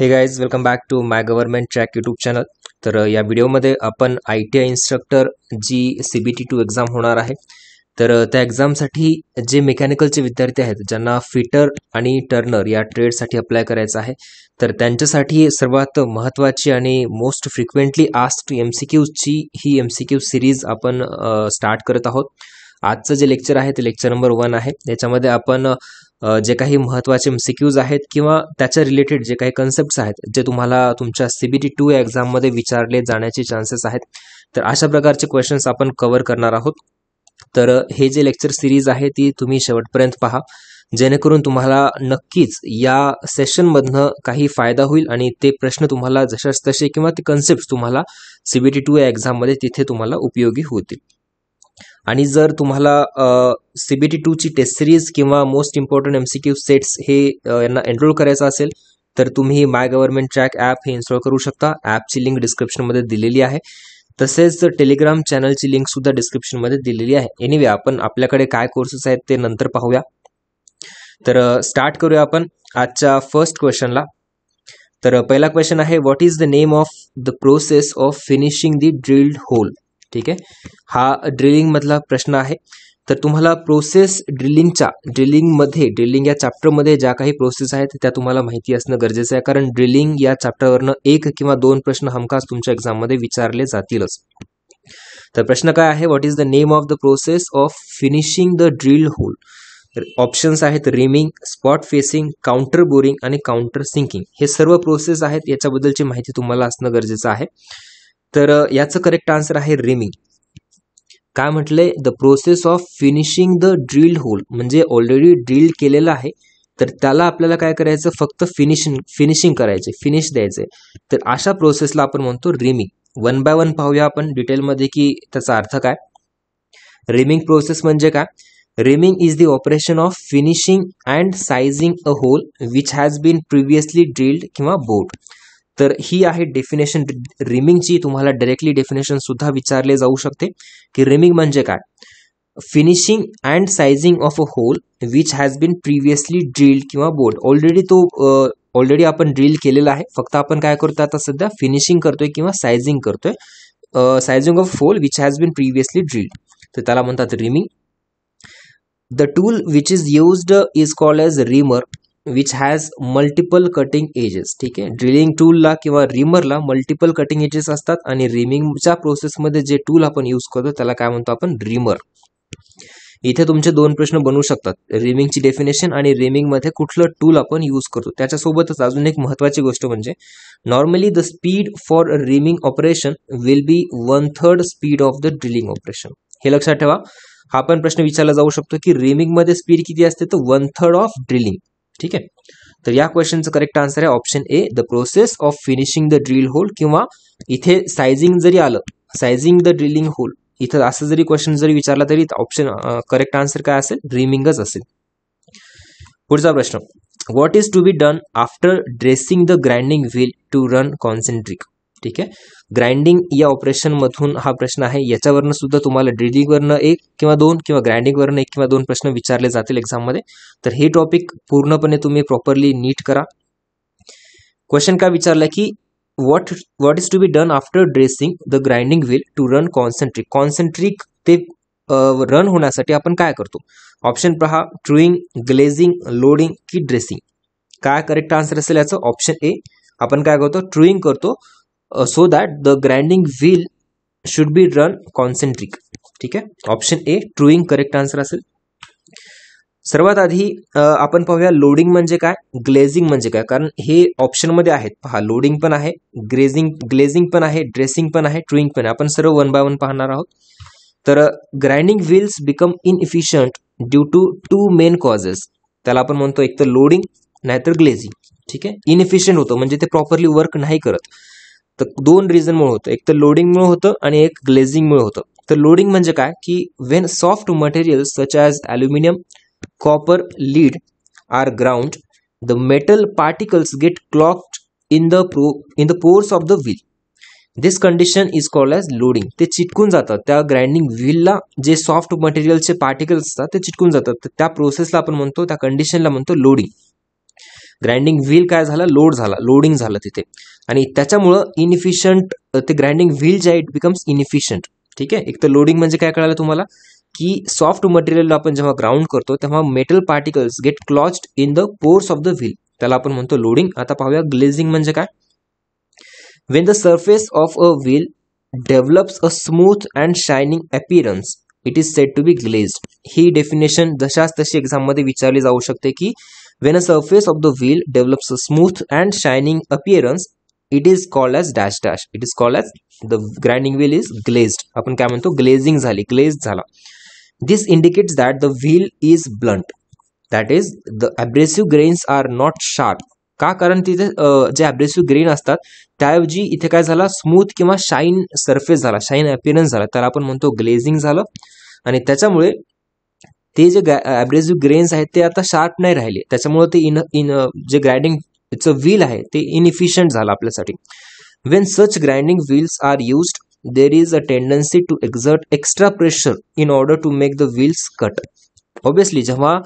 हे guys welcome back to my government track YouTube channel तर या व्हिडिओमध्ये आपण आय टी आय इन्स्ट्रक्टर जी C B T two exam होणार आहे तर त्या एक्झामसाठी जे मेकॅनिकलचे विद्यार्थी आहेत ज्यांना फिटर आणि टर्नर या ट्रेडसाठी अप्लाय करायचं आहे तर त्यांच्यासाठी सर्वात महत्त्वाची आणि most frequently asked M C ही एम सी क्यू सिरीज आपण स्टार्ट करत आहोत आजचं जे लेक्चर आहे ते लेक्चर नंबर वन आहे याच्यामध्ये आपण जे काही महत्त्वाचे सिक्यूज आहेत किंवा त्याच्या रिलेटेड जे काही कन्सेप्ट आहेत जे तुम्हाला तुमच्या सीबीटी टू एक्झाममध्ये विचारले जाण्याचे चान्सेस आहेत तर अशा प्रकारचे क्वेश्चन्स आपण कव्हर करणार आहोत तर हे जे लेक्चर सिरीज आहे ती तुम्ही शेवटपर्यंत पहा जेणेकरून तुम्हाला नक्कीच या सेशनमधनं काही फायदा होईल आणि ते प्रश्न तुम्हाला जशाच तसे किंवा ते कन्सेप्ट तुम्हाला सीबीटी टू या एक्झाममध्ये तिथे तुम्हाला उपयोगी होतील आणि जर तुम्हाला सीबीटी टूची टेस्ट सिरीज किंवा मोस्ट इम्पॉर्टंट एमसीक्यू सेट्स हे यांना एनरोल करायचं असेल तर तुम्ही माय गव्हर्नमेंट ट्रॅक ॲप हे इन्स्टॉल करू शकता ॲपची लिंक डिस्क्रिप्शनमध्ये दिलेली आहे तसेच टेलिग्राम चॅनलची लिंकसुद्धा डिस्क्रिप्शनमध्ये दिलेली आहे एनिवे आपण आपल्याकडे काय कोर्सेस आहेत ते नंतर पाहूया तर स्टार्ट करूया आपण आजच्या फर्स्ट क्वेश्चनला तर पहिला क्वेश्चन आहे what is the name of the process of finishing the drilled hole ठीक आहे हा ड्रिलिंगमधला प्रश्न आहे तर तुम्हाला प्रोसेस ड्रिलिंगच्या ड्रिलिंगमध्ये ड्रिलिंग या चॅप्टरमध्ये ज्या काही प्रोसेस आहेत त्या तुम्हाला माहिती असणं गरजेचं आहे कारण ड्रिलिंग या चॅप्टरवरनं एक किंवा दोन प्रश्न हमखास तुमच्या एक्झाममध्ये विचारले जातीलच तर प्रश्न काय आहे what is the name of the process of finishing the drill hole options आहेत reaming spot facing counter boring आणि काउंटर सिंकिंग हे सर्व प्रोसेस आहेत याच्याबद्दलची माहिती तुम्हाला असणं गरजेचं आहे तर याचं करेक्ट आन्सर आहे रिमिंग काय म्हटलंय the process of finishing the drilled hole म्हणजे ऑलरेडी ड्रिल केलेलं आहे तर त्याला आपल्याला काय करायचं फक्त फिनिशिंग फिनिशिंग करायचे फिनिश द्यायचे तर अशा प्रोसेसला आपण म्हणतो रिमिंग वन बाय वन पाहूया आपण डिटेलमध्ये की त्याचा अर्थ काय रिमिंग प्रोसेस म्हणजे काय reaming is the operation of finishing and sizing a hole which has been previously drilled किंवा बोट तर ही आहे डेफिनेशन रिमिंगची तुम्हाला डायरेक्टली डेफिनेशन सुद्धा विचारले जाऊ शकते की रिमिंग म्हणजे काय finishing and sizing of a hole which has been previously drill किंवा बोल्ड ऑलरेडी तो ऑलरेडी आपण ड्रिल केलेला आहे फक्त आपण काय करतो आता सध्या फिनिशिंग करतोय किंवा सायझिंग करतोय sizing of hole which has been previously drill तर त्याला म्हणतात reaming the tool which is used is called as reamer which has multiple cutting edges ठीक आहे ड्रिलिंग टूलला किंवा रिमरला मल्टिपल कटिंग एजेस असतात आणि रिमिंगच्या प्रोसेसमध्ये जे टूल आपण यूज करतो त्याला काय म्हणतो आपण रिमर इथे तुमचे दोन प्रश्न बनू शकतात रिमिंगची डेफिनेशन आणि रिमिंगमध्ये कुठलं टूल आपण यूज करतो त्याच्यासोबतच अजून एक महत्वाची गोष्ट म्हणजे normally the speed for reaming operation will be one third speed of the drilling operation हे लक्षात ठेवा हा पण प्रश्न विचारला जाऊ शकतो की रिमिंगमध्ये स्पीड किती असते तर वन थर्ड ऑफ ड्रिलिंग ठीक आहे तर या क्वेश्चनचं करेक्ट आन्सर आहे option A the process of finishing the drill hole किंवा इथे सायझिंग जरी आलं सायझिंग द ड्रिलिंग होल इथं असं जरी क्वेश्चन जरी विचारला तरी ऑप्शन करेक्ट आन्सर काय असेल ड्रीमिंगच असेल पुढचा प्रश्न what is to be done after dressing the grinding wheel to run concentric ठीक आहे ग्राइंडिंग या ऑपरेशन मधून हा प्रश्न आहे याच्यावरनं सुद्धा तुम्हाला ड्रिलिंगवरनं एक किंवा दोन किंवा ग्राइंडिंगवरनं एक किंवा दोन प्रश्न विचारले जातील मध्ये तर हे टॉपिक पूर्णपणे तुम्ही प्रॉपरली नीट करा क्वेश्चन काय विचारला की what what is to be done after dressing the grinding wheel to run concentric concentric ते रन होण्यासाठी आपण काय करतो ऑप्शन पहा ट्रुईंग ग्लेझिंग लोडिंग की ड्रेसिंग काय करेक्ट आन्सर असेल याचं ऑप्शन ए आपण काय करतो ट्रुईंग करतो so that the grinding wheel should be run concentric ठीक आहे option A truing correct answer असेल सर्वात आधी uh, आपण पाहूया लोडिंग म्हणजे काय ग्लेझिंग म्हणजे काय कारण हे ऑप्शनमध्ये आहेत पहा लोडिंग पण आहे ग्रेझिंग ग्लेझिंग पण आहे ड्रेसिंग पण आहे ट्रुईंग पण आहे आपण सर्व वन बाय वन पाहणार आहोत तर grinding wheels become inefficient due to two main causes त्याला आपण म्हणतो एक तर लोडिंग नाहीतर ग्लेझिंग ठीक आहे इनइफिशियंट होतो म्हणजे ते प्रॉपरली वर्क नाही करत तर दोन रिझनमुळे होतं एक तर लोडिंगमुळे होतं आणि एक ग्लेझिंगमुळे होतं तर लोडिंग म्हणजे काय की when soft materials such as aluminium copper lead are ground the metal particles get clogged in the pro in the pores of the wheel this condition is called as loading ते चिटकून जातात त्या grinding व्हीलला जे soft मटेरियलचे particles असतात ते चिटकून जातात त्या प्रोसेसला आपण म्हणतो त्या कंडिशनला म्हणतो लोडिंग ग्राइंडिंग व्हील काय झालं लोड झाला लोडिंग झालं तिथे आणि त्याच्यामुळं इनिफिशियंट ते ग्राइंडिंग व्हील जे आहे इट बिकम्स इनिफिशियंट ठीक आहे एक तर लोडिंग म्हणजे काय कळालं तुम्हाला की सॉफ्ट मटेरियल आपण जेव्हा ग्राउंड करतो तेव्हा metal particles get clogged in the pores of the wheel त्याला आपण म्हणतो लोडिंग आता पाहूया ग्लेझिंग म्हणजे काय when the surface of a wheel develops a smooth and shining appearance it is said to be glazed ही डेफिनेशन जशाच तशी एक्झाममध्ये विचारली जाऊ शकते की When a surface of the wheel develops a smooth and shining appearance, it is called as dash dash it is called as the grinding wheel is glazed आपण काय म्हणतो ग्लेझिंग झाली ग्लेज झाला this indicate that the wheel is blunt that is the abrasive grains are not sharp का कारण तिथे जे अब्रेसिव्ह grain असतात त्याऐवजी इथे काय झाला स्मूथ किंवा शाईन सरफेस झाला शाईन अपिअरन्स झाला तर आपण म्हणतो ग्लेझिंग झालं आणि त्याच्यामुळे ते जे ॲब्रेझिव्ह ग्रेन्स आहेत ते आता शार्प नाही राहिले त्याच्यामुळे ते इन इन जे चं व्हील आहे ते इनइफिशियंट झालं आपल्यासाठी when such grinding wheels are used there is a tendency to exert extra pressure in order to make the wheels cut obviously जेव्हा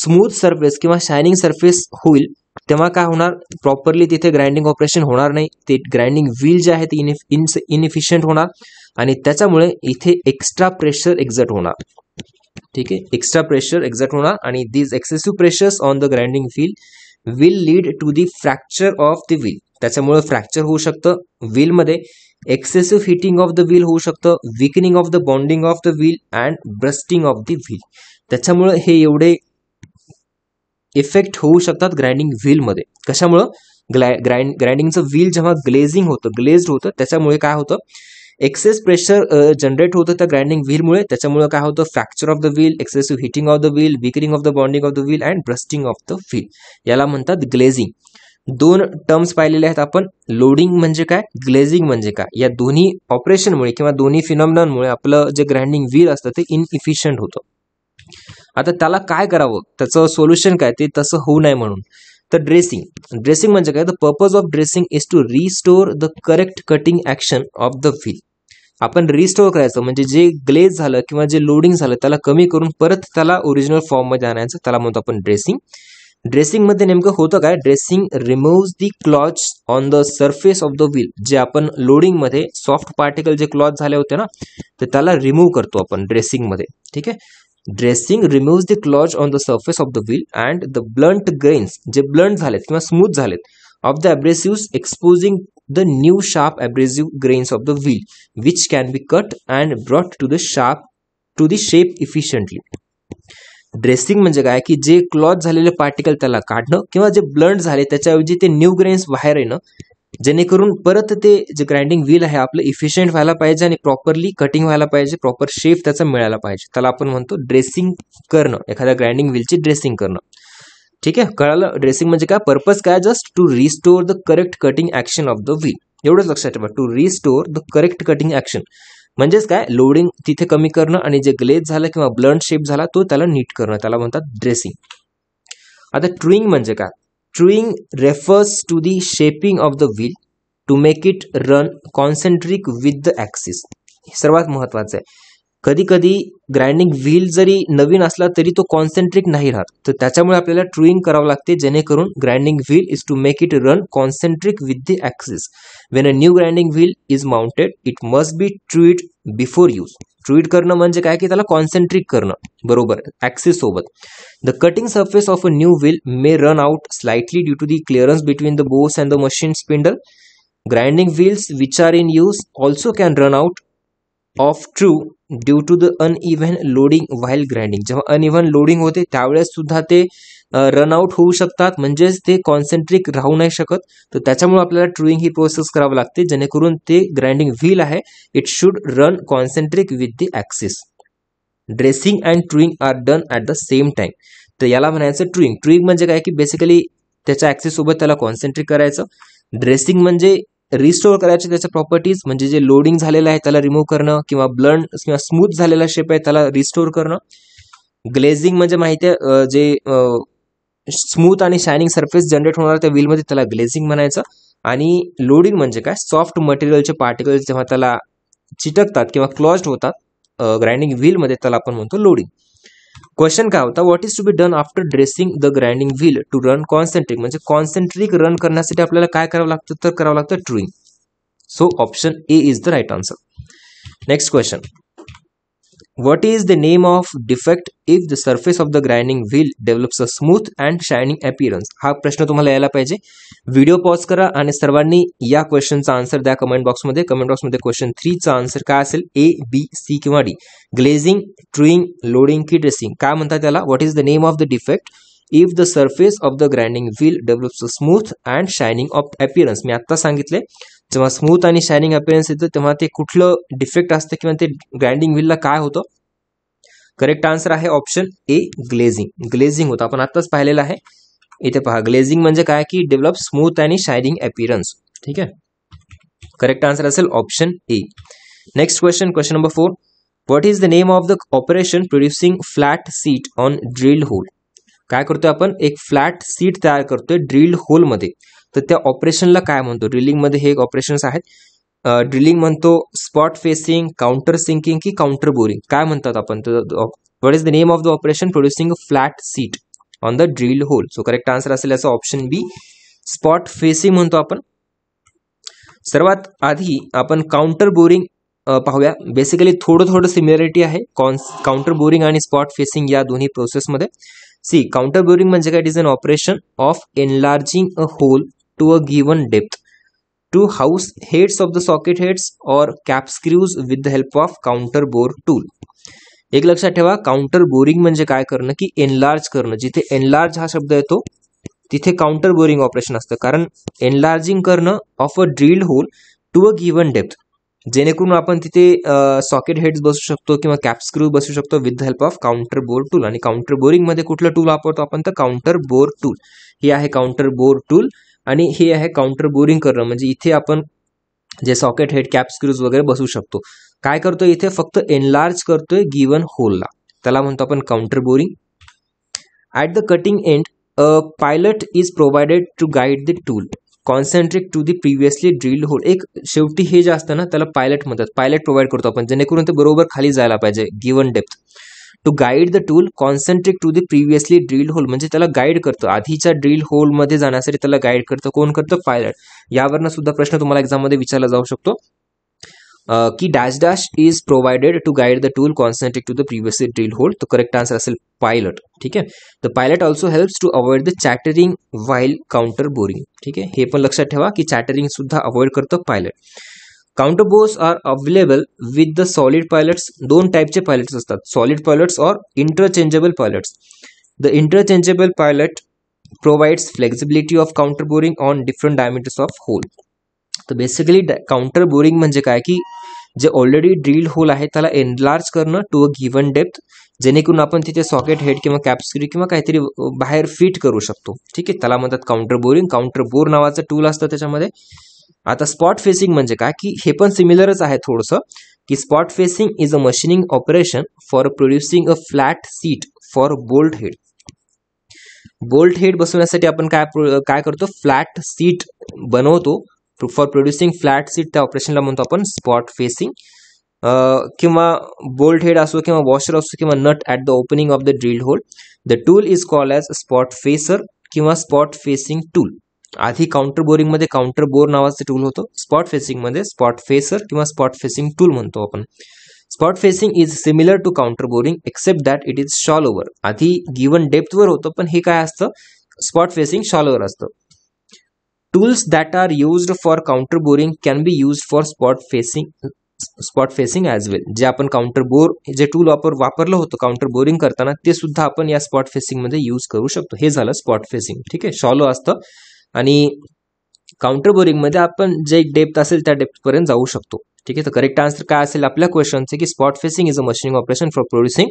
स्मूथ सरफेस किंवा शायनिंग सरफेस होईल तेव्हा काय होणार प्रॉपरली तिथे ग्राइंडिंग ऑपरेशन होणार नाही ते ग्राइंडिंग व्हील जे आहे ते इनइफिशियंट होणार आणि त्याच्यामुळे इथे एक्स्ट्रा प्रेशर एक्झर्ट होणार ठीक आहे एक्स्ट्रा प्रेशर एक्झॅक्ट होणार आणि these excessive pressures on the grinding wheel will lead to the fracture of the wheel त्याच्यामुळे फ्रॅक्चर होऊ शकतं व्हीलमध्ये excessive heating of the wheel होऊ शकतं weakening of the bonding of the wheel and bursting of the wheel त्याच्यामुळे हे एवढे effect होऊ शकतात ग्राइंडिंग व्हीलमध्ये कशामुळं ग्लाय ग्राइंड ग्राइंडिंगचं व्हील जेव्हा ग्लेझिंग होतं ग्लेज्ड होतं त्याच्यामुळे काय होतं एक्सेस प्रेशर जनरेट होतं त्या ग्राइंडिंग व्हीलमुळे त्याच्यामुळे काय होतं fracture of the wheel excessive heating of the wheel weakening of the bonding of the wheel and bursting of the wheel याला म्हणतात ग्लेझिंग दोन टर्म्स पाहिलेले आहेत आपण लोडिंग म्हणजे काय ग्लेझिंग म्हणजे काय या दोन्ही ऑपरेशनमुळे किंवा दोन्ही फिनॉमिनॉनमुळे आपलं जे ग्राइंडिंग व्हील असतं ते इनइफिशियंट होतं आता त्याला काय करावं त्याचं सोल्युशन काय ते तसं होऊ नये म्हणून तर ड्रेसिंग ड्रेसिंग म्हणजे काय the purpose of dressing is to restore the correct cutting action of the wheel आपण रिस्टोअर करायचं म्हणजे जे ग्लेज झालं किंवा जे लोडिंग झालं त्याला कमी करून परत त्याला ओरिजिनल फॉर्ममध्ये आणायचं त्याला म्हणतो आपण ड्रेसिंग ड्रेसिंगमध्ये नेमकं होतं काय dressing removes the clogs on the surface of the wheel जे आपण लोडिंगमध्ये सॉफ्ट पार्टिकल जे क्लॉथ झाले होते ना तर त्याला रिमूव्ह करतो आपण ड्रेसिंगमध्ये ठीक आहे dressing remove the clogs on the surface of the wheel and the blunt grains जे ब्लंट झालेत किंवा स्मूथ झालेत of the abrasive exposing the new sharp abrasive grains of the wheel which can be cut and brought to the sharp to the shape efficiently dressing म्हणजे काय की जे cloth झालेले particle त्याला काढणं किंवा जे ब्लंड झाले त्याच्याऐवजी ते न्यू ग्रेन्स बाहेर येणं जेणेकरून परत ते जे ग्राइंडिंग व्हील आहे आपलं इफिशियंट व्हायला पाहिजे आणि प्रॉपरली कटिंग व्हायला पाहिजे प्रॉपर शेप त्याचा मिळायला पाहिजे त्याला आपण म्हणतो ड्रेसिंग करणं एखाद्या ग्राइंडिंग व्हीलची ड्रेसिंग करणं ठीक आहे कळालं ड्रेसिंग म्हणजे काय पर्पज काय just to restore the correct cutting action of the wheel एवढंच लक्षात ठेवा to restore the correct cutting action म्हणजेच काय लोडिंग तिथे कमी करणं आणि जे ग्लेज झालं किंवा ब्लंट शेप झाला तो त्याला नीट करणं त्याला म्हणतात ड्रेसिंग आता ट्रुईंग म्हणजे काय truing refers to the shaping of the wheel to make it run concentric with the axis हे सर्वात महत्वाचं आहे कधी कधी ग्राइंडिंग व्हील जरी नवीन असला तरी तो कॉन्सन्ट्रिक नाही राहत तर त्याच्यामुळे आपल्याला ट्रूइंग करावं लागते जेणेकरून grinding wheel is to make it run concentric with the axis when a new grinding wheel is mounted it must be trued before use trued करणं म्हणजे काय की त्याला कॉन्सन्ट्रिक करणं बरोबर ऍक्सिस सोबत the cutting surface of a new wheel may run out slightly due to the clearance between the bore and the machine spindle Grinding wheels which are in use also can run out of true due to the uneven loading while grinding जेव्हा uneven loading होते त्यावेळेस सुद्धा ते run out होऊ शकतात म्हणजेच ते concentric राहू नाही शकत तर त्याच्यामुळे आपल्याला ट्रूइंग ही प्रोसेस करावी लागते जेणेकरून ते ग्राइंडिंग व्हील आहे it should run concentric with the axis dressing and truing are done at the same time तर याला म्हणायचं ट्रूइंग ट्रूइंग म्हणजे काय की बेसिकली त्याच्या सोबत त्याला कॉन्सन्ट्रेट करायचं ड्रेसिंग म्हणजे रिस्टोअर करायचे त्याच्या प्रॉपर्टीज म्हणजे जे लोडिंग झालेलं आहे त्याला रिमूव्ह करणं किंवा ब्लंड किंवा स्मूथ झालेला शेप आहे त्याला रिस्टोअर करणं ग्लेझिंग म्हणजे माहिती आहे जे स्मूथ आणि शायनिंग सर्फेस जनरेट होणार त्या व्हीलमध्ये त्याला ग्लेझिंग म्हणायचं आणि लोडिंग म्हणजे काय सॉफ्ट मटेरियलचे पार्टिकल्स जेव्हा त्याला चिटकतात किंवा क्लॉज्ड होतात ग्राइंडिंग व्हीलमध्ये त्याला आपण म्हणतो लोडिंग क्वेश्चन काय होता what is to be done after dressing the grinding wheel to run concentric म्हणजे कॉन्सेंट्रिक रन करण्यासाठी आपल्याला काय करावं लागतं तर करावं लागतं truing so option A is the right answer next question What is the name of defect if the surface of the grinding wheel develops a smooth and shining appearance? हा प्रश्न तुम्हाला यायला पाहिजे व्हिडिओ पॉज करा आणि सर्वांनी या क्वेश्चनचा आन्सर द्या कमेंट बॉक्समध्ये कमेंट बॉक्समध्ये क्वेश्चन थ्रीचा आन्सर काय असेल ए बी सी किंवा डी ग्लेझिंग ट्रुईंग लोडिंग की ड्रेसिंग काय म्हणतात त्याला what is the name of the defect if the surface of the grinding wheel develops a smooth and shining of appearance मी आत्ता सांगितले जेव्हा स्मूथ आणि शायनिंग अपिअरन्स येतं तेव्हा ते कुठलं डिफेक्ट असतं किंवा ते ग्राइंडिंग व्हीलला काय होतं करेक्ट आन्सर आहे ऑप्शन ए ग्लेझिंग ग्लेझिंग होतं आपण आत्ताच पाहिलेलं आहे इथे पहा ग्लेझिंग म्हणजे काय की डेव्हलप स्मूथ आणि शायनिंग अपिअरन्स ठीक आहे करेक्ट आन्सर असेल option A next question question number four what is the name of the operation producing flat seat on drill hole काय करतोय आपण एक फ्लॅट सीट तयार करतोय ड्रिल्ड मध्ये तर त्या ऑपरेशनला काय म्हणतो ड्रिलिंग मध्ये हे एक ऑपरेशन्स आहेत ड्रिलिंग म्हणतो स्पॉट फेसिंग काउंटर सिंकिंग की काउंटर बोरिंग काय म्हणतात आपण what is the name of the operation producing a flat seat on the drill hole so correct answer असेल याचा ऑप्शन बी स्पॉट फेसिंग म्हणतो आपण सर्वात आधी आपण काउंटर बोरिंग पाहूया बेसिकली थोडं थोडं सिमिलरिटी आहे कॉन्स काउंटर बोरिंग आणि स्पॉट फेसिंग या दोन्ही प्रोसेसमध्ये सी काउंटर बोरिंग म्हणजे काय it is an operation of enlarging a hole to a given depth to house heads of the socket heads or cap screws with the help of counter bore tool एक लक्षात ठेवा counter boring म्हणजे काय करणं की enlarge करणं जिथे enlarge हा शब्द येतो तिथे काउंटर बोरिंग ऑपरेशन असतं कारण एनलार्जिंग करणं of a drilled hole to a given depth जेणेकरून आपण तिथे सॉकेट हेड्स बसू शकतो किंवा स्क्रू बसू शकतो with help of counter bore tool आणि काउंटर बोरिंगमध्ये कुठलं टूल वापरतो आपण तर काउंटर बोर टूल हे आहे काउंटर बोर टूल आणि हे आहे काउंटर बोरिंग करणं म्हणजे इथे आपण जे सॉकेट हेड स्क्रूज वगैरे बसू शकतो काय करतोय इथे फक्त एनलार्ज करतोय गिवन होलला त्याला म्हणतो आपण counter boring at the cutting end a pilot is provided to guide the tool concentrate to the previously drilled hole एक शेवटी हे जे असतं ना त्याला पायलट म्हणतात पायलट प्रोव्हाइड करतो आपण जेणेकरून ते बरोबर खाली जायला पाहिजे given depth to guide the tool concentrate to the previously drill hole म्हणजे त्याला गाईड करतो आधीच्या ड्रिल होलमध्ये जाण्यासाठी त्याला गाईड करतो कोण करतो पायलट यावरनं सुद्धा प्रश्न तुम्हाला एक्झाममध्ये विचारला जाऊ शकतो uh, key dash dash is provided to guide the tool concentric to the previously drilled hole the correct answer is pilot okay the pilot also helps to avoid the chattering while counter boring okay हे पण लक्षात ठेवा की chattering सुद्धा avoid करतो pilot Counter bores are available with the solid pilots. Solid pilots दोन pilots pilots असतात solid pilots or interchangeable pilots. The interchangeable pilot provides flexibility of counter boring on different diameters of hole तर basically counter boring म्हणजे काय की जे already drill hole आहे त्याला enlarge करणं टू अ गिवन डेप्थ जेणेकरून आपण तिथे सॉकेट हेड किंवा कॅप्सरी किंवा काहीतरी बाहेर फिट करू शकतो ठीक आहे त्याला म्हणतात काउंटर बोरिंग काउंटर बोर नावाचं टूल असतं त्याच्यामध्ये आता स्पॉट फेसिंग म्हणजे काय की हे पण सिमिलरच आहे थोडंसं की spot facing is a machining operation for producing a flat seat for bolt head bolt head बसवण्यासाठी आपण काय काय करतो फ्लॅट सीट बनवतो फॉर प्रोड्युसिंग फ्लॅट सीट त्या ऑपरेशनला म्हणतो आपण स्पॉट फेसिंग uh, किंवा बोल्ट हेड असो किंवा वॉशर असो किंवा nut at the opening of the drill hole the tool is call as spot facer किंवा स्पॉट फेसिंग टूल आधी काउंटर बोरिंगमध्ये काउंटर बोर नावाचं टूल होतं स्पॉट फेसिंगमध्ये स्पॉट फेसर किंवा स्पॉट फेसिंग टूल म्हणतो आपण spot facing is similar to counter boring except that it is shallower आधी गिवन डेप्थवर होतं पण हे काय असतं स्पॉट फेसिंग शॉल ओव्हर असतं tools that are used for counter boring can be used for spot facing spot facing as well जे आपण काउंटर बोर जे टूल वापर वापरलं होतं काउंटर बोरिंग करताना ते सुद्धा आपण या स्पॉट फेसिंगमध्ये यूज करू शकतो हे झालं स्पॉट फेसिंग ठीक आहे शॉलो असतं आणि काउंटर बोरिंगमध्ये आपण जे एक डेप्थ असेल त्या डेप्थपर्यंत जाऊ शकतो ठीक आहे तर करेक्ट आन्सर काय असेल आपल्या क्वेश्चनचे की spot facing is a machining operation for producing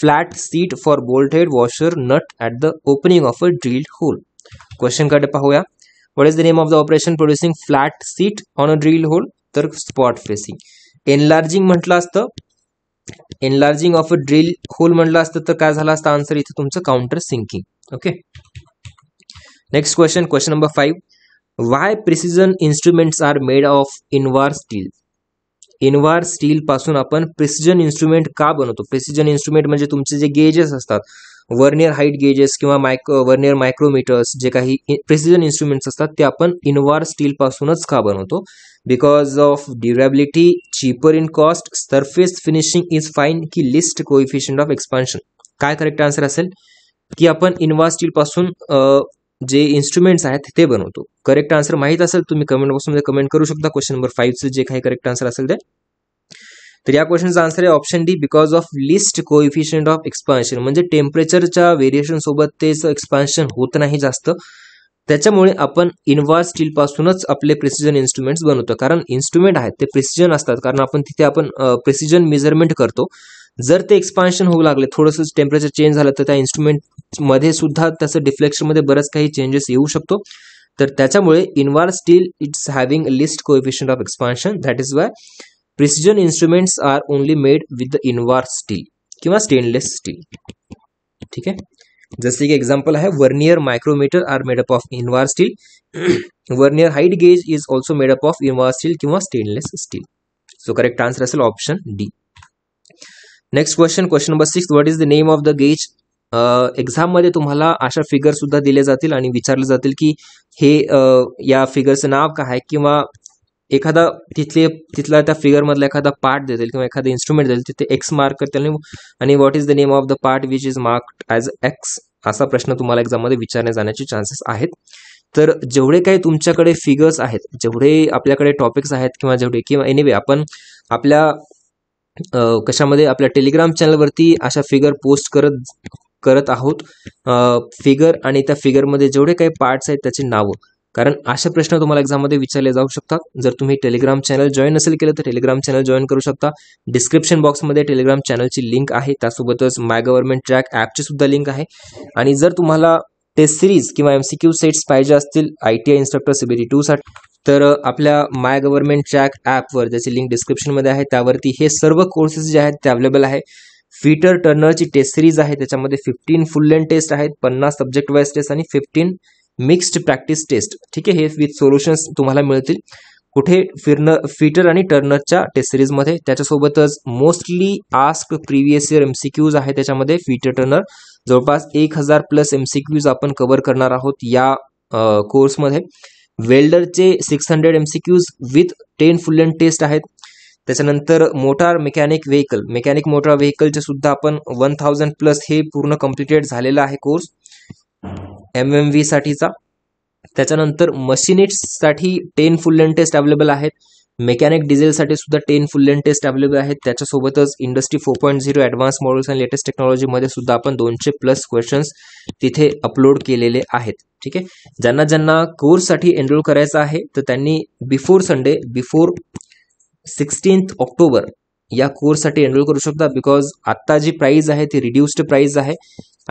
flat seat for bolted washer nut at the opening of a drilled hole question क्वेश्चनकडे पाहूया what is the name of the operation producing flat seat on a drill hole तर spot facing enlarging म्हटलं असतं enlarging of a drill hole म्हटलं असतं तर काय झालं असतं आन्सर इथं तुमचं counter sinking okay next question question number five y precision instruments are made of invar steel invar steel पासून आपण प्रिसिजन इन्स्ट्रुमेंट का बनवतो प्रिसिजन इन्स्ट्रुमेंट म्हणजे तुमचे जे गेजेस असतात वर्निअर हाईट गेजेस किंवा वर्निअर वर्नियर मायक्रोमीटर्स जे काही प्रिसिजन इन्स्ट्रुमेंट्स असतात ते आपण इनवार स्टीलपासूनच का बनवतो because of durability cheaper in cost surface finishing is fine की लिस्ट कोइफिशियंट ऑफ एक्सपान्शन काय करेक्ट आन्सर असेल की आपण इनवार स्टीलपासून जे इन्स्ट्रुमेंट्स आहेत ते बनवतो करेक्ट आन्सर माहीत असेल तुम्ही कमेंट बॉक्समध्ये कमेंट करू शकता क्वेश्चन नंबर फाईव्हचं जे काही करेक्ट आन्सर असेल ते तर या क्वेश्चनचा आन्सर आहे option D because of least coefficient of expansion म्हणजे टेम्परेचरच्या वेरिएशन सोबत तेच एक्सपान्शन होत नाही जास्त त्याच्यामुळे आपण स्टील पासूनच आपले प्रिसिजन इन्स्ट्रुमेंट्स बनवतो कारण इन्स्ट्रुमेंट आहेत ते प्रिसिजन असतात कारण आपण तिथे आपण प्रिसिजन मेजरमेंट करतो जर ते एक्सपान्शन होऊ लागले थोडंसं टेम्परेचर चेंज झालं तर त्या मध्ये सुद्धा त्याचं डिफ्लेक्शनमध्ये बरंच काही चेंजेस येऊ शकतो तर त्याच्यामुळे involve steel it's having least efficient of expansion that is why precision instruments are only made with the invar steel किंवा स्टेनलेस स्टील ठीक आहे जसे की एक्झाम्पल आहे vernier micrometer are made up of invar steel vernier height gauge is also made up of invar steel किंवा stainless steel so correct answer असेल option D next question question number six what is the name of the gauge एक्झाममध्ये तुम्हाला अशा figure सुद्धा दिले जातील आणि विचारले जातील की हे या फिगरचं नाव काय किंवा एखादा तिथले तिथला त्या फिगरमधला एखादा पार्ट देतील किंवा एखादा इन्स्ट्रुमेंट देईल तिथे एक्स मार्क करतील आणि what is the name of the part which is marked as X असा प्रश्न तुम्हाला मध्ये विचारणे जाण्याचे चान्सेस आहेत तर जेवढे काही तुमच्याकडे फिगर्स आहेत जेवढे आपल्याकडे टॉपिक्स आहेत किंवा जेवढे किंवा एनिवे आपण आपल्या कशामध्ये आपल्या टेलिग्राम चॅनलवरती अशा फिगर पोस्ट करत करत आहोत फिगर आणि त्या फिगरमध्ये जेवढे काही पार्ट्स आहेत त्याची नावं कारण असे प्रश्न तुम्हाला एक्झाममध्ये विचारले जाऊ शकतात जर तुम्ही टेलिग्राम चॅनल जॉईन नसेल केलं तर टेलिग्राम चॅनल जॉईन करू शकता डिस्क्रिप्शन बॉक्समध्ये टेलिग्राम चॅनलची लिंक आहे त्यासोबतच माय गव्हर्नमेंट ट्रॅक ॲपची सुद्धा लिंक आहे आणि जर तुम्हाला टेस्ट सिरीज किंवा एम क्यू सेट्स पाहिजे असतील I T I instructor CBT टूसाठी तर आपल्या माय गव्हर्नमेंट ट्रॅक ॲपवर ज्याची लिंक डिस्क्रिप्शनमध्ये आहे त्यावरती हे सर्व कोर्सेस जे आहेत ते अवेलेबल आहे फीटर टर्नरची टेस्ट सिरीज आहे त्याच्यामध्ये फिफ्टीन फुल लेन टेस्ट आहेत पन्नास सब्जेक्ट वाईज टेस्ट आणि फिफ्टीन मिक्स्ड प्रॅक्टिस टेस्ट ठीक आहे हे विथ सोल्युशन्स तुम्हाला मिळतील कुठे फिरन फिटर आणि टर्नरच्या टेस्ट सिरीजमध्ये त्याच्यासोबतच mostly ask previous year C Qs आहे त्याच्यामध्ये फिटर टर्नर जवळपास एक हजार प्लस एम सी क्यूज आपण कव्हर करणार आहोत या कोर्समध्ये वेल्डरचे six hundred M C Qs with ten full end test आहेत त्याच्यानंतर motor mechanic vehicle mechanic motor व्हेकलचे सुद्धा आपण वन थाउजंड प्लस हे पूर्ण कम्प्लिटेड झालेलं आहे कोर्स एम एम साठीचा त्याच्यानंतर मशीनिट्ससाठी ten full length test available आहेत मेकॅनिक डिझेलसाठी सुद्धा ten full length test available आहेत त्याच्यासोबतच industry four point zero advance models आणि लेटेस्ट टेक्नॉलॉजीमध्ये सुद्धा आपण दोनशे प्लस क्वेश्चन्स तिथे अपलोड केलेले आहेत ठीक आहे ज्यांना ज्यांना कोर्ससाठी एनरोल करायचा आहे तर त्यांनी before Sunday before sixteenth October या कोर्ससाठी एनरोल करू शकता बिकॉज आता जी प्राइस आहे ती रिड्युस्ड प्राईज आहे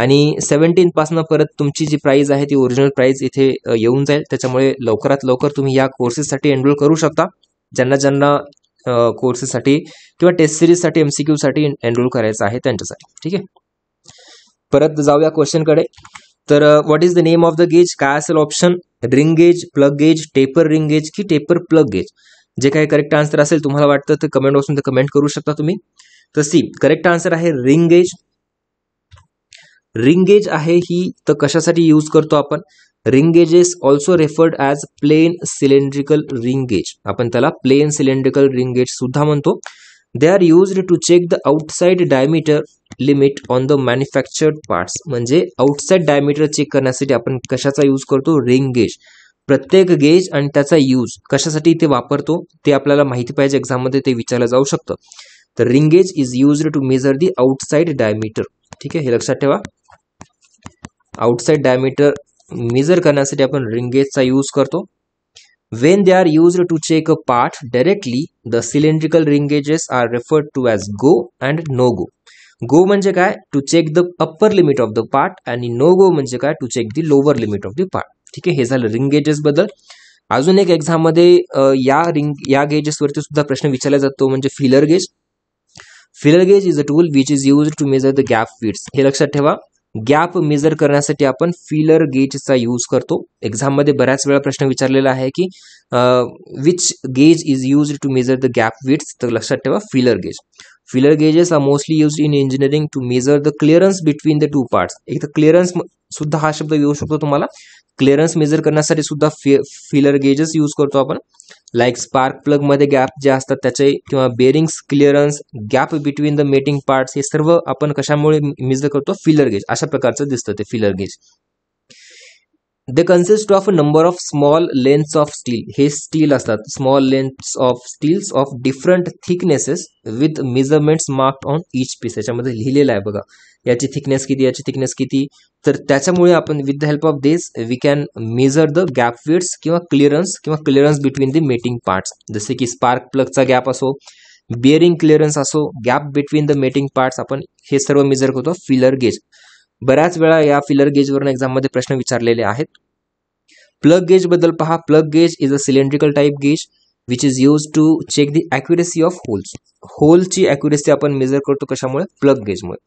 आणि सेवन्टीनपासनं परत तुमची जी प्राईज आहे ती ओरिजिनल प्राईज इथे येऊन जाईल त्याच्यामुळे लवकरात लवकर तुम्ही या कोर्सेससाठी एनरोल करू शकता ज्यांना ज्यांना कोर्सेससाठी किंवा टेस्ट सिरीजसाठी एम सी क्यूसाठी एनरोल करायचं आहे त्यांच्यासाठी ठीक आहे परत जाऊया क्वेश्चनकडे तर what is the name of the gauge काय असेल option ring gauge plug gauge taper ring gauge की टेपर प्लग गेज जे काही करेक्ट आन्सर असेल तुम्हाला वाटतं तर कमेंट बॉक्समध्ये कमेंट करू शकता तुम्ही तर सी करेक्ट आन्सर आहे रिंगेज रिंगेज आहे ही तर कशासाठी यूज करतो आपण ring also referred as plain cylindrical ring gauge आपण त्याला प्लेन सिलेंड्रिकल रिंगेज सुद्धा म्हणतो they are used to check the outside diameter limit on the manufactured parts म्हणजे आउटसाइड डायमीटर चेक करण्यासाठी आपण कशाचा यूज करतो रिंगेज प्रत्येक गेज आणि त्याचा यूज कशासाठी इथे वापरतो ते आपल्याला माहिती पाहिजे एक्झाममध्ये ते विचारलं जाऊ शकतं तर ring gauge is use to measure the outside diameter ठीक आहे हे लक्षात ठेवा आउटसाइड डायमीटर मेजर करण्यासाठी आपण रिंग गेजचा यूज करतो when they are use to check a part directly the cylindrical ring gauges are referred to as go and no go go म्हणजे काय to check the upper limit of the part आणि no go म्हणजे काय to check the lower limit of the part ठीक आहे हे झालं ring गेजेसबद्दल अजून एक मध्ये या रिंग या गेजेस वरती सुद्धा प्रश्न विचारला जातो म्हणजे feeler gauge feeler gauge is a tool which is use to measure the gap fits हे लक्षात ठेवा गॅप मेजर करण्यासाठी आपण फिलर गेजचा यूज करतो मध्ये बऱ्याच वेळा प्रश्न विचारलेला आहे की which gauge is use to measure the gap widths तर लक्षात ठेवा feeler gauge feeler gauges are mostly use in engineering to measure the clearance between the two parts एक तर क्लिअरन्स सुद्धा हा शब्द येऊ शकतो तुम्हाला क्लिअरन्स मेजर करण्यासाठी सुद्धा फिलर गेजेस यूज करतो आपण लाईक स्पार्क प्लग मध्ये गॅप जे असतात त्याचे किंवा bearings clearance gap between the mating parts हे सर्व आपण कशामुळे मेजर करतो फिलर गेज अशा प्रकारचं दिसतं ते feeler gauge they consist of number of small length of steel हे स्टील असतात small length of steels of different thicknesses with measurements marked on each piece याच्यामध्ये लिहिलेलं आहे बघा याची थिकनेस किती याची थिकनेस किती तर त्याच्यामुळे आपण with the help of this we can measure the gap widths किंवा क्लिअरन्स किंवा clearance between the mating parts जसे की स्पार्क प्लगचा गॅप असो बिअरिंग क्लिअरन्स असो gap between the mating parts आपण हे सर्व मेजर करतो फिलर गेज बऱ्याच वेळा या फिलर गेजवरून एक्झाममध्ये प्रश्न विचारलेले आहेत प्लग गेज बद्दल पहा plug gauge is a cylindrical type gauge which is use to check the accuracy of holes होलची ॲक्युरेसी आपण मेजर करतो कशामुळे प्लग गेजमुळे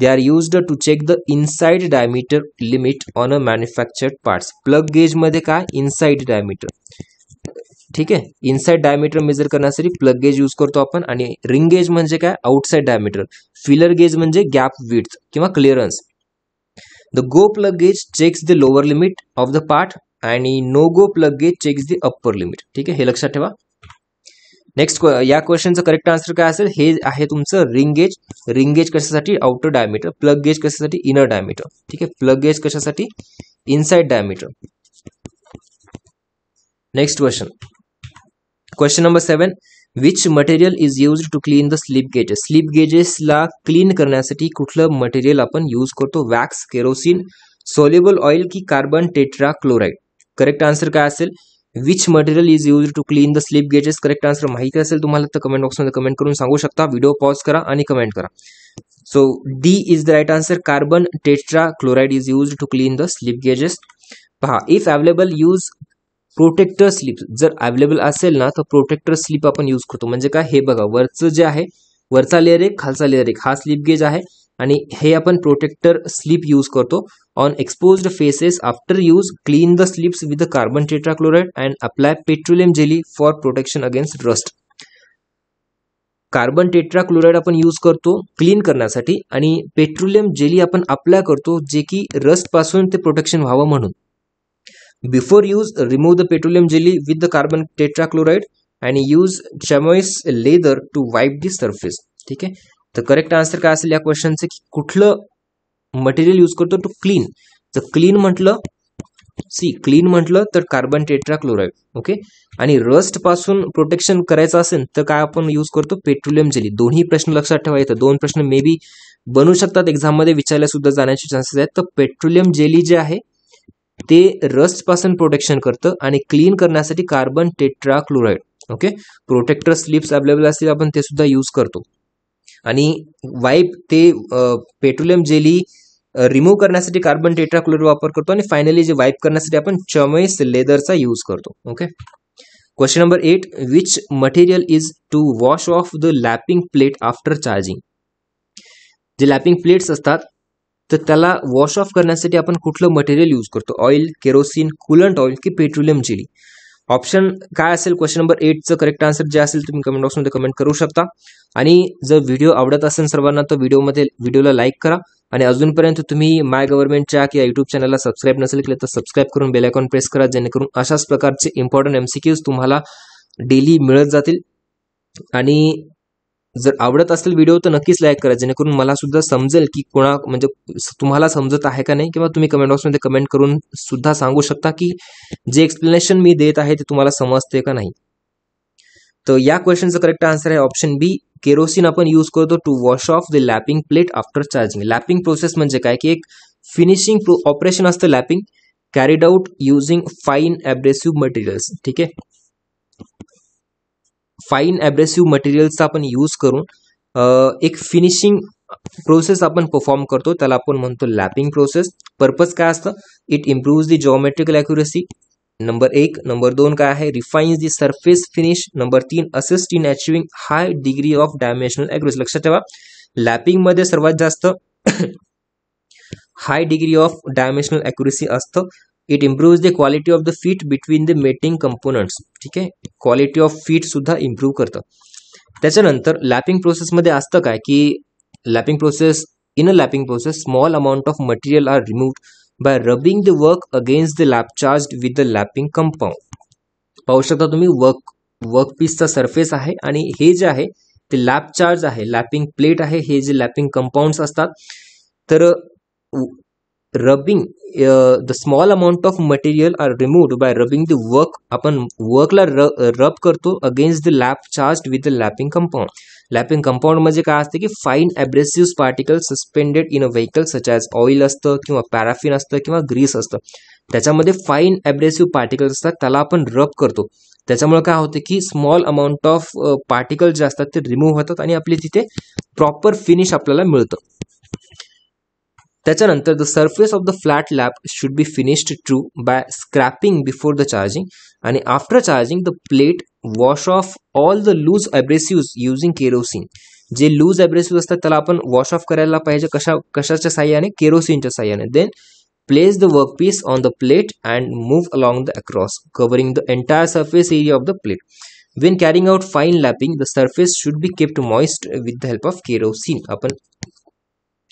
they are used to check the inside diameter limit on a manufactured parts plug गेजमध्ये काय inside diameter ठीक आहे inside diameter measure करण्यासाठी प्लग गेज यूज करतो आपण आणि रिंग गेज म्हणजे काय आउटसाइड डायमीटर फिलर गेज म्हणजे गॅप विथ किंवा clearance the go plug gauge checks the lower limit of the part आणि no go plug gauge check the upper limit ठीक आहे हे लक्षात ठेवा नेक्स्ट या क्वेश्चनचं करेक्ट आन्सर काय असेल हे आहे तुमचं रिंग गेज कशासाठी आउटर डायमीटर प्लग गेज कशासाठी इनर डायमीटर ठीक आहे प्लग गेज कशासाठी inside diameter next question question number seven which material is use to clean the slip gauges slip गेजेसला क्लीन करण्यासाठी कुठलं मटेरियल आपण यूज करतो वॅक्स केरोसिन सोल्युबल ऑइल की carbon tetra chloride correct answer काय असेल which material is use to clean the slip gauges correct answer माहिती असेल तुम्हाला तर कमेंट बॉक्समध्ये कमेंट करून सांगू शकता व्हिडिओ पॉज करा आणि कमेंट करा so D is the right answer carbon tetra chloride is use to clean the slip gauges पहा if available use protector slip जर अवेलेबल असेल ना तर प्रोटेक्टर स्लिप आपण यूज करतो म्हणजे काय हे बघा वरचं जे आहे वरचा लेअर एक खालचा लेअर एक हा स्लिप गेज आहे आणि हे आपण प्रोटेक्टर स्लिप यूज करतो On exposed faces after use, clean the slips with the carbon tetrachloride and apply petroleum jelly for protection against rust. Carbon tetrachloride आपण यूज करतो क्लीन करण्यासाठी आणि पेट्रोलियम जेली आपण अप्लाय करतो जे की पासून ते प्रोटेक्शन व्हावं म्हणून before use remove the petroleum jelly with the carbon tetrachloride आणि use chamois leather to wipe the surface ठीक आहे तर करेक्ट आन्सर काय असेल या क्वेश्चनचं की कुठलं मटेरियल यूज करतो टू क्लीन तर क्लीन म्हटलं सी क्लीन म्हटलं तर कार्बन टेट्राक्लोराईड ओके आणि रस्ट पासून प्रोटेक्शन करायचं असेल तर काय आपण यूज करतो पेट्रोलियम जेली दोन्ही प्रश्न लक्षात ठेवायचं दोन प्रश्न मे बी बनू शकतात एक्झाममध्ये विचारल्या सुद्धा जाण्याचे चान्सेस आहेत तर पेट्रोलियम जेली जे आहे ते रस्ट पासून प्रोटेक्शन करतं आणि क्लीन करण्यासाठी carbon tetrachloride okay protector slips available असतील आपण ते सुद्धा यूज करतो आणि वाईप ते पेट्रोलियम जेली रिमूव्ह करण्यासाठी कार्बन टेट्राक्लोर वापर करतो आणि फायनली जे वाईप करण्यासाठी आपण चमेस लेदरचा यूज करतो okay question number eight which material is to wash off the lapping plate after charging जे लॅपिंग प्लेट्स असतात तर त्याला वॉश ऑफ करण्यासाठी आपण कुठलं मटेरियल यूज करतो ऑइल केरोसिन कुलंट ऑइल की पेट्रोलियम जेली ऑप्शन काय असेल क्वेश्चन नंबर एटचं करेक्ट आन्सर जे असेल तुम्ही कमेंट बॉक्समध्ये कमेंट करू शकता आणि जर व्हिडिओ आवडत असेल सर्वांना तर व्हिडिओमध्ये व्हिडिओला लाईक करा आणि अजूनपर्यंत तुम्ही माय गव्हर्नमेंटच्या किंवा यूट्यूब चॅनलला सबस्क्राईब नसेल केलं तर सबस्क्राईब करून बेलायकॉन प्रेस करा जेणेकरून अशाच प्रकारचे इम्पॉर्टंट एमसीक्यूज तुम्हाला डेली मिळत जातील आणि जर आवडत असेल व्हिडिओ तर नक्कीच लाईक करा जेणेकरून मला सुद्धा समजेल की कोणा म्हणजे तुम्हाला समजत आहे का नाही किंवा तुम्ही कमेंट बॉक्समध्ये कमेंट करून सुद्धा सांगू शकता की जे एक्सप्लेनेशन मी देत आहे ते तुम्हाला समजते का नाही तो या क्वेश्चन का करेक्ट आंसर है ऑप्शन बी केरोसिन अपन यूज दो to wash off the lapping plate after charging lapping process म्हणजे एक finishing operation lapping carried out using fine abrasive materials ठीक है फाइन ॲब्रेसिव्ह मटेरियल्सचा अपन यूज कर एक फिनिशिंग प्रोसेस अपन परफॉर्म करते लैपिंग प्रोसेस पर्पज का it improve the geometrical accuracy number एक नंबर दोन काय आहे refines the surface finish number तीन assist in achieving high degree of dimensional accuracy लक्षात ठेवा लॅपिंग मध्ये सर्वात जास्त high degree of dimensional accuracy असतं it improve the quality of the fit between the mating components ठीक आहे क्वालिटी ऑफ फीट सुद्धा इम्प्रूव्ह करतं त्याच्यानंतर लॅपिंग प्रोसेसमध्ये असतं काय की lapping process in a lapping process small amount of material are remove by rubbing the work against the lap charge with the lapping compound पाहू शकता तुम्ही वर्क वर्क पीसचा सरफेस आहे आणि हे जे आहे ते लॅप चार्ज आहे लॅपिंग प्लेट आहे हे जे लॅपिंग कंपाऊंड असतात तर rubbing the small amount of material are remove by rubbing the work आपण वर्कला रब करतो against the lap charge with the lapping compound lapping compound म्हणजे काय असते की fine abrasive particle suspended in a vehicle such as oil असतं किंवा paraffin असतं किंवा ग्रीस असतं त्याच्यामध्ये फाईन ॲब्रेसिव्ह पार्टिकल्स असतात त्याला आपण रब करतो त्याच्यामुळे काय होतं की स्मॉल अमाऊंट ऑफ पार्टिकल जे असतात ते रिमूव्ह होतात आणि आपले तिथे प्रॉपर फिनिश आपल्याला मिळतं त्याच्यानंतर the surface of the flat lap should be finished true by scraping before the charging आणि after charging the plate wash off all the loose abrasive using kerosene जे लूज ॲब्रेसिव्ह असतात त्याला आपण wash off करायला पाहिजे कशा कशाच्या साह्याने केरोसिनच्या साह्याने then place the work piece on the plate and move along the across covering the entire surface area of the plate when carrying out fine lapping the surface should be kept moist with the help of kerosene आपण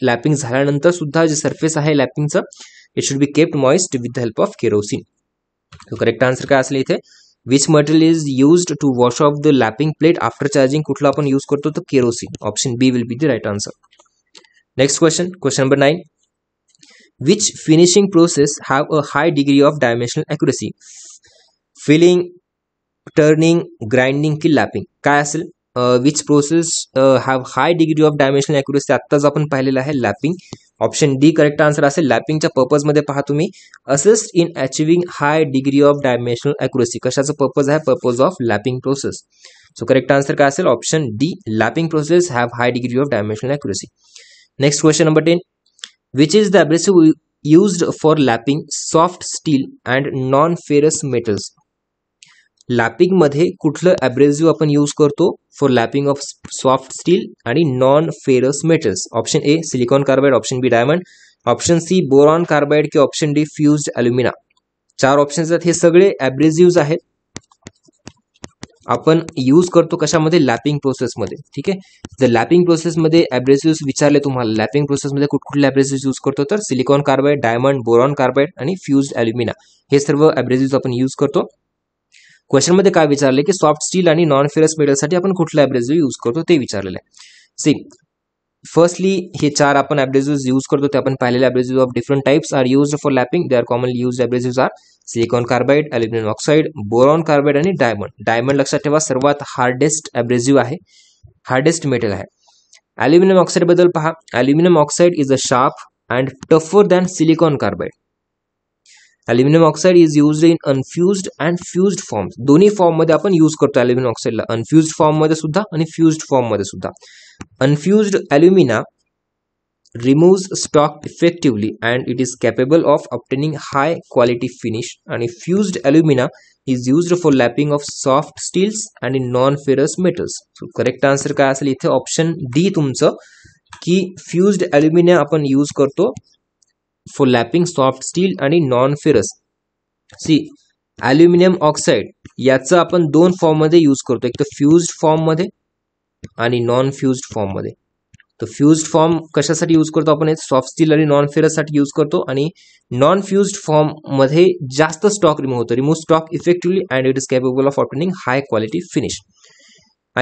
lapping झाल्यानंतर सुद्धा जे surface आहे लॅपिंगचं it should be kept moist with the help of kerosene तो correct answer काय असेल इथे which material is used to wash off the lapping plate after charging कुठला आपण यूज करतो तर kerosene option B will be the right answer next question question number nine which finishing process have a high degree of dimensional accuracy filing turning grinding की lapping काय असेल which process have high degree of dimensional accuracy आत्ताच आपण पाहिलेलं आहे lapping option D correct answer असेल लॅपिंगच्या पर्पजमध्ये पहा तुम्ही assist in achieving high degree of dimensional accuracy कशाचा पर्पज आहे purpose of lapping process so correct answer काय असेल option D lapping process have high degree of dimensional accuracy next question number ten which is the abrasive used for lapping soft steel and non ferrous metals लॅपिंगमध्ये कुठलं abrasive आपण use करतो for lapping of soft steel आणि non ferrous metals option A silicon carbide option B diamond option C boron carbide किंवा option D फ्युज्ड alumina चार options आहेत हे सगळे ॲब्रेझिव्ज आहेत आपण यूज करतो कशामध्ये लॅपिंग प्रोसेसमध्ये ठीक आहे द लॅपिंग प्रोसेसमध्ये ॲब्रेसिव्स विचारले तुम्हाला लॅपिंग प्रोसेसमध्ये कुठकुठले ॲब्रेसिव्स यूज करतो तर silicon carbide diamond boron carbide आणि फ्युज ॲल्युमिना हे सर्व ॲब्रेसिव्स आपण यूज करतो क्वेश्चन मध्ये काय विचारले की सॉफ्ट स्टील आणि नॉन फेरस मेटलसाठी आपण कुठला ॲब्रेझिव्ह यूज करतो ते विचारलेलं आहे सी फर्स्टली हे चार आपण ॲब्रेझिव्ह यूज करतो ते आपण पाहिलेले abrasive of different types are use for lapping they are commonly use abrasive are silicon carbide aluminium oxide boron carbide आणि डायमंड डायमंड लक्षात ठेवा सर्वात हार्डेस्ट ॲब्रेझिव्ह आहे हार्डेस्ट मेटल आहे ॲल्युमिनियम बद्दल पहा aluminium oxide is a sharp and tougher than silicon carbide aluminium oxide is use in unfused and fused forms दोन्ही फॉर्ममध्ये आपण यूज करतो ॲल्युमिनियम ऑक्साईडला अनफ्युज्ड फॉर्ममध्ये सुद्धा आणि फॉर्म फॉर्ममध्ये सुद्धा unfused alumina removes stock effectively and it is capable of obtaining high quality finish आणि fused alumina is used for lapping of soft steels in non ferrous metals so correct answer काय असेल इथे option D तुमचं की फ्युज्ड ॲल्युमिना आपण use करतो for lapping soft steel आणि non ferrous C aluminium oxide याचा आपण दोन फॉर्ममध्ये यूज करतो एक तर फॉर्म फॉर्ममध्ये आणि नॉन फॉर्म फॉर्ममध्ये तर फ्यूज्ड फॉर्म कशासाठी यूज करतो आपण सॉफ्ट स्टील आणि नॉन साठी यूज करतो आणि नॉन फॉर्म फॉर्ममध्ये जास्त स्टॉक रिमूव्ह होतो remove stock effectively and it is capable of obtaining high quality finish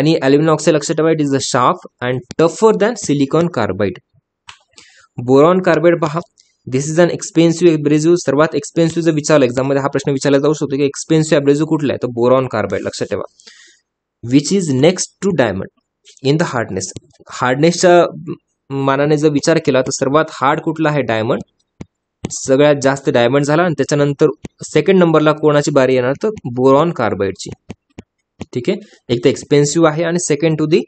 आणि अॅल्युमिनियम ऑक्साईड लक्षात ठेवा it is a sharp and tougher than silicon carbide boron carbide पहा दिस इज अन एक्सपेन्सिव्ह ॲब्रेझिव्ह सर्वात expensive जर विचारला एक्झाममध्ये हा प्रश्न विचारला जाऊ शकतो की एक्सपेन्सिव्ह ॲब्रेझिव्ह कुठला आहे तर बोरॉन कार्बाइड लक्षात ठेवा which is next to diamond in the hardness हार्डनेसच्या मानाने जर विचार केला तर सर्वात हार्ड कुठला आहे डायमंड सगळ्यात जास्त डायमंड झाला आणि त्याच्यानंतर सेकंड नंबरला कोणाची बारी येणार तर बोरॉन कार्बाइडची ठीक आहे एक तर एक्सपेन्सिव्ह आहे आणि second to the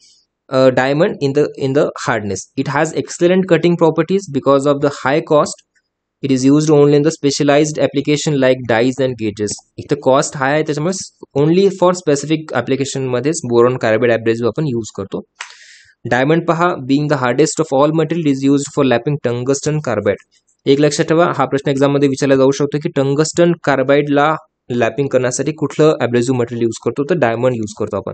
diamond in the in the hardness hardness it has cutting properties because of the high cost it is is only in the the specialized like dies and and इथं cost high आहे त्याच्यामुळे only for specific ॲप्लिकेशनमध्येच boron carbide abrasive आपण use करतो diamond पहा being the hardest of all material is use for lapping tungsten carbide एक लक्षात ठेवा हा प्रश्न एक्झाममध्ये विचारला जाऊ शकतो की टंगस्टन कार्बाईडला लॅपिंग करण्यासाठी कुठलं ॲब्रेझिव्ह मटेरियल यूज करतो तर डायमंड यूज करतो आपण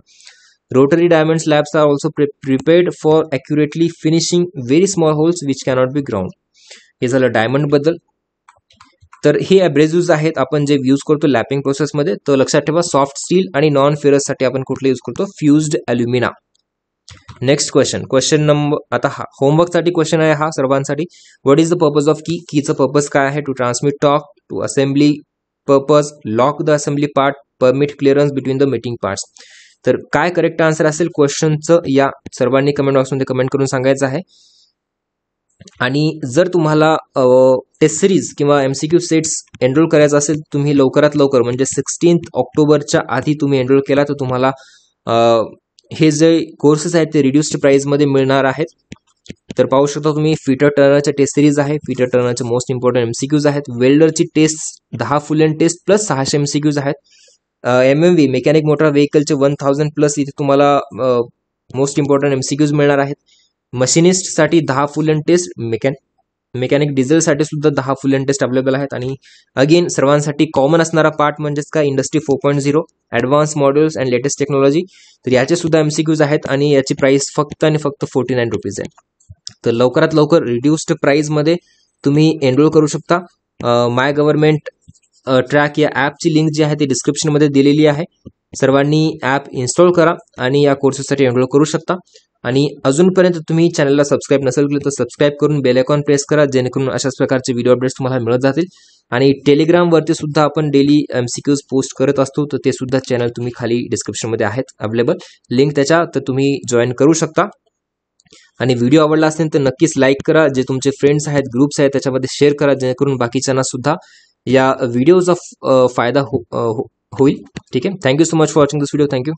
Rotary diamond slabs are also pre prepared for accurately finishing very small holes which cannot be ground. हे झालं डायमंडबद्दल तर हे ॲब्रेजिव्ज आहेत आपण जे यूज करतो लॅपिंग प्रोसेसमध्ये तर लक्षात ठेवा सॉफ्ट स्टील आणि नॉन साठी आपण कुठले यूज करतो fused alumina next question question number आता हा होमवर्कसाठी क्वेश्चन आहे हा सर्वांसाठी what is the purpose of key कीचं पर्पज काय आहे to transmit torque to assembly purpose lock the assembly part permit clearance between the mating part तर काय करेक्ट आन्सर असेल क्वेश्चनचं या सर्वांनी कमेंट बॉक्समध्ये कमेंट करून सांगायचं आहे आणि जर तुम्हाला टेस्ट सिरीज किंवा M C Q sets enroll करायचं असेल तुम्ही लवकरात लवकर म्हणजे सिक्स्टीन्थ ऑक्टोबरच्या आधी तुम्ही एनरोल केला तर तुम्हाला हे जे कोर्सेस आहेत ते रिड्युस्ड प्राईजमध्ये मिळणार आहेत तर पाहू शकता तुम्ही फिटर टर्नरच्या टेस्ट सिरीज आहे फिटर टर्नरचे मोस्ट इम्पॉर्टंट एमसीक्यूज आहेत वेल्डरची टेस्ट दहा फुल एंड टेस्ट प्लस सहाशे एमसीक्यूज आहेत M M V mechanic motor व्हेकलचे वन थाउजंड प्लस इथे तुम्हाला मोस्ट इम्पॉर्टंट एमसीक्यूज मिळणार आहेत मशिनिस्टसाठी दहा फुल अँड टेस्ट मेकॅन मेकॅनिक डिझेलसाठी सुद्धा दहा फुल अँड टेस्ट अवेलेबल आहेत आणि अगेन सर्वांसाठी कॉमन असणारा पार्ट म्हणजेच का industry four point zero advance models and latest technology तर याचे सुद्धा एमसीक्यूज आहेत आणि याची प्राइस फक्त आणि फक्त फोर्टी नाईन रुपीज आहे तर लवकरात लवकर रिड्युस्ड मध्ये तुम्ही एनरोल करू शकता माय गव्हर्नमेंट ट्रॅक या ची लिंक जी आहे ती डिस्क्रिप्शनमध्ये दिलेली आहे सर्वांनी ऍप इन्स्टॉल करा आणि या कोर्सेससाठी एनरोल करू शकता आणि अजूनपर्यंत तुम्ही चॅनलला सबस्क्राईब नसेल केलं तर सबस्क्राईब करून बेलायकॉन प्रेस करा जेणेकरून अशाच प्रकारचे व्हिडिओ अपडेट्स तुम्हाला मिळत जातील आणि टेलिग्रामवरती सुद्धा आपण डेली एम पोस्ट करत असतो तर ते सुद्धा चॅनल तुम्ही खाली डिस्क्रिप्शनमध्ये आहेत अवेलेबल लिंक त्याच्या तर तुम्ही जॉईन करू शकता आणि व्हिडिओ आवडला असेल तर नक्कीच लाईक करा जे तुमचे फ्रेंड्स आहेत ग्रुप्स आहेत त्याच्यामध्ये शेअर करा जेणेकरून बाकीच्यांना सुद्धा या व्हिडिओचा uh, फायदा हो, uh, हो, होईल ठीक आहे thank you so much for watching this video thank you